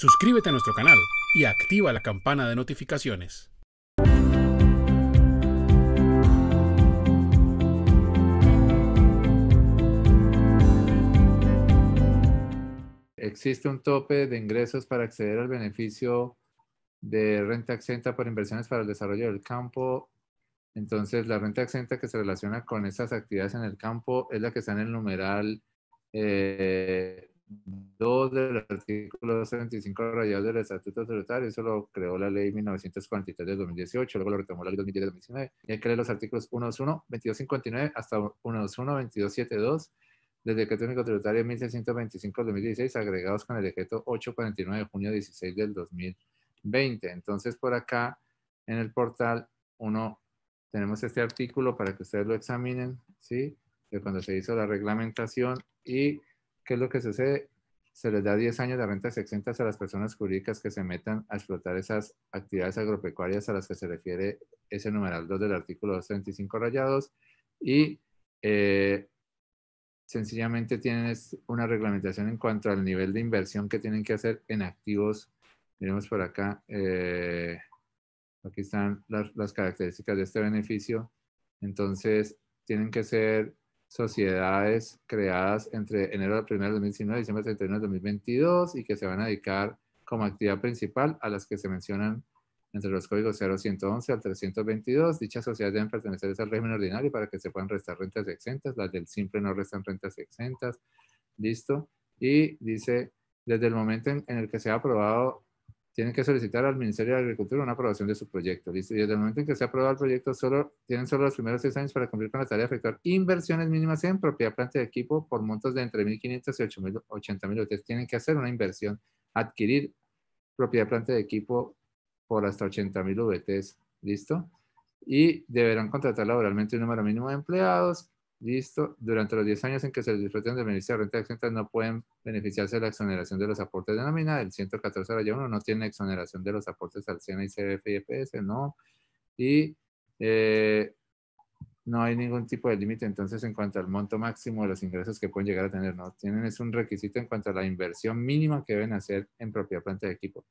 Suscríbete a nuestro canal y activa la campana de notificaciones. Existe un tope de ingresos para acceder al beneficio de renta exenta por inversiones para el desarrollo del campo. Entonces, la renta exenta que se relaciona con estas actividades en el campo es la que está en el numeral eh, 2 del artículo 75 radial del Estatuto Tributario, eso lo creó la ley 1943 del 2018, luego lo retomó la ley 2010-2019, y hay que leer los artículos 121, 2259 hasta 121, 2272 del Decreto Único Tributario 1625 2016, agregados con el Decreto 849 de junio 16 del 2020. Entonces, por acá en el portal, uno, tenemos este artículo para que ustedes lo examinen, ¿sí? De cuando se hizo la reglamentación y ¿qué es lo que hace, Se les da 10 años de rentas exentas a las personas jurídicas que se metan a explotar esas actividades agropecuarias a las que se refiere ese numeral 2 del artículo 235 rayados y eh, sencillamente tienen una reglamentación en cuanto al nivel de inversión que tienen que hacer en activos. Miremos por acá, eh, aquí están las, las características de este beneficio. Entonces, tienen que ser sociedades creadas entre enero 1 de 2019 y diciembre 31 de 2022 y que se van a dedicar como actividad principal a las que se mencionan entre los códigos 011 al 322. Dichas sociedades deben pertenecer al régimen ordinario para que se puedan restar rentas exentas. Las del simple no restan rentas exentas. Listo. Y dice, desde el momento en, en el que se ha aprobado tienen que solicitar al Ministerio de Agricultura una aprobación de su proyecto. ¿listo? Y desde el momento en que se ha aprobado el proyecto, solo, tienen solo los primeros seis años para cumplir con la tarea de efectuar inversiones mínimas en propiedad, planta de equipo por montos de entre 1.500 y 80.000. UTs. tienen que hacer una inversión, adquirir propiedad, planta de equipo por hasta 80.000 UTs. ¿Listo? Y deberán contratar laboralmente un número mínimo de empleados Listo. Durante los 10 años en que se disfruten del beneficio de renta exenta, no pueden beneficiarse de la exoneración de los aportes de nómina. El 114 1 no tiene exoneración de los aportes al y y e EPS, no. Y eh, no hay ningún tipo de límite entonces en cuanto al monto máximo de los ingresos que pueden llegar a tener. No tienen es un requisito en cuanto a la inversión mínima que deben hacer en propia planta de equipo.